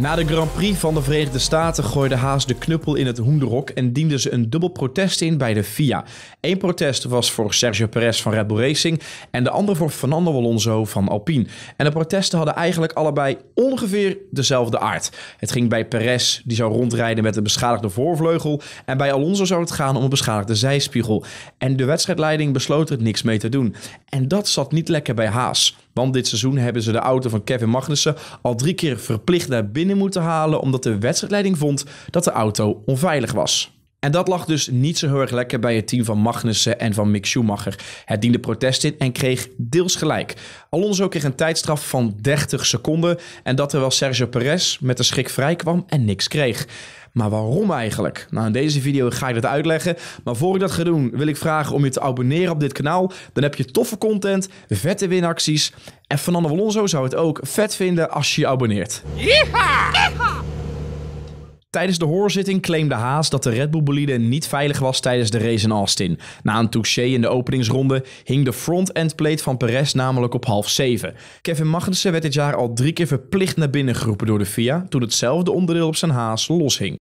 Na de Grand Prix van de Verenigde Staten gooide Haas de knuppel in het hoenderok en diende ze een dubbel protest in bij de FIA. Eén protest was voor Sergio Perez van Red Bull Racing en de andere voor Fernando Alonso van Alpine. En de protesten hadden eigenlijk allebei ongeveer dezelfde aard. Het ging bij Perez, die zou rondrijden met een beschadigde voorvleugel, en bij Alonso zou het gaan om een beschadigde zijspiegel. En de wedstrijdleiding besloot er niks mee te doen. En dat zat niet lekker bij Haas. Want dit seizoen hebben ze de auto van Kevin Magnussen al drie keer verplicht naar binnen moeten halen omdat de wedstrijdleiding vond dat de auto onveilig was. En dat lag dus niet zo heel erg lekker bij het team van Magnussen en van Mick Schumacher. Het diende protest in en kreeg deels gelijk. Alonso kreeg een tijdstraf van 30 seconden. En dat terwijl Sergio Perez met de schrik vrij kwam en niks kreeg. Maar waarom eigenlijk? Nou, in deze video ga ik dat uitleggen. Maar voor ik dat ga doen, wil ik vragen om je te abonneren op dit kanaal. Dan heb je toffe content, vette winacties. En Fernando Alonso zou het ook vet vinden als je je abonneert. Ja! Tijdens de hoorzitting claimde Haas dat de Red Bull-bolide niet veilig was tijdens de race in Austin. Na een touché in de openingsronde hing de front endplate plate van Perez namelijk op half zeven. Kevin Magnussen werd dit jaar al drie keer verplicht naar binnen geroepen door de FIA toen hetzelfde onderdeel op zijn Haas loshing.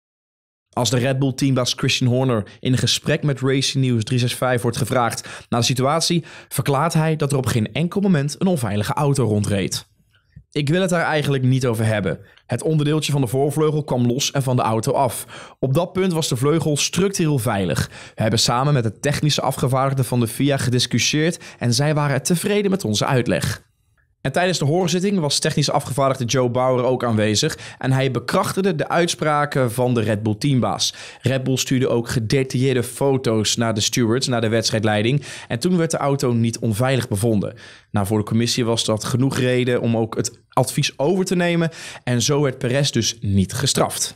Als de Red Bull teambaas Christian Horner in gesprek met Racing News 365 wordt gevraagd naar de situatie, verklaart hij dat er op geen enkel moment een onveilige auto rondreed. Ik wil het daar eigenlijk niet over hebben. Het onderdeeltje van de voorvleugel kwam los en van de auto af. Op dat punt was de vleugel structureel veilig. We hebben samen met de technische afgevaardigden van de FIA gediscussieerd en zij waren tevreden met onze uitleg tijdens de hoorzitting was technisch afgevaardigde Joe Bauer ook aanwezig en hij bekrachtigde de uitspraken van de Red Bull teambaas. Red Bull stuurde ook gedetailleerde foto's naar de stewards, naar de wedstrijdleiding en toen werd de auto niet onveilig bevonden. Nou, voor de commissie was dat genoeg reden om ook het advies over te nemen en zo werd Perez dus niet gestraft.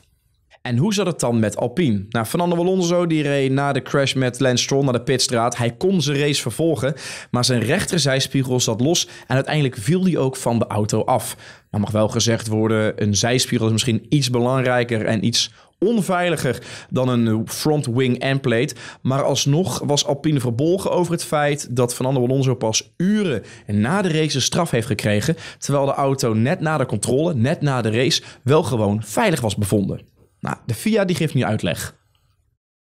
En hoe zat het dan met Alpine? Nou, Fernando Alonso die reed na de crash met Lance Stroll naar de pitstraat. Hij kon zijn race vervolgen, maar zijn rechterzijspiegel zat los en uiteindelijk viel hij ook van de auto af. Nou mag wel gezegd worden, een zijspiegel is misschien iets belangrijker en iets onveiliger dan een front wing endplate. Maar alsnog was Alpine verbolgen over het feit dat Fernando Alonso pas uren na de race een straf heeft gekregen. Terwijl de auto net na de controle, net na de race, wel gewoon veilig was bevonden. Nou, de FIA die geeft nu uitleg.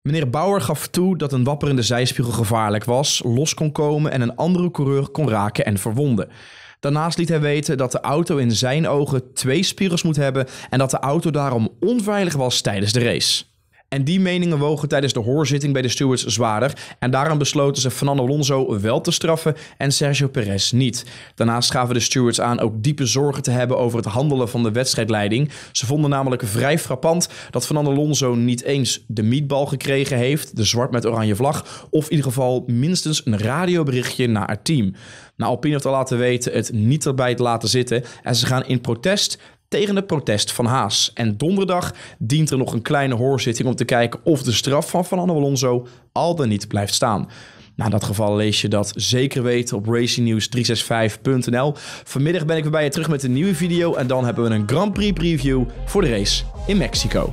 Meneer Bauer gaf toe dat een wapperende zijspiegel gevaarlijk was, los kon komen en een andere coureur kon raken en verwonden. Daarnaast liet hij weten dat de auto in zijn ogen twee spiegels moet hebben en dat de auto daarom onveilig was tijdens de race. En die meningen wogen tijdens de hoorzitting bij de stewards zwaarder en daarom besloten ze Fernando Alonso wel te straffen en Sergio Perez niet. Daarnaast gaven de stewards aan ook diepe zorgen te hebben over het handelen van de wedstrijdleiding. Ze vonden namelijk vrij frappant dat Fernando Alonso niet eens de meetbal gekregen heeft, de zwart met oranje vlag, of in ieder geval minstens een radioberichtje naar het team. Na nou, Alpine heeft al laten weten het niet erbij te laten zitten en ze gaan in protest tegen het protest van Haas. En donderdag dient er nog een kleine hoorzitting om te kijken of de straf van Fernando Alonso al dan niet blijft staan. Nou, in dat geval lees je dat zeker weten op racingnews365.nl. Vanmiddag ben ik weer bij je terug met een nieuwe video en dan hebben we een Grand Prix preview voor de race in Mexico.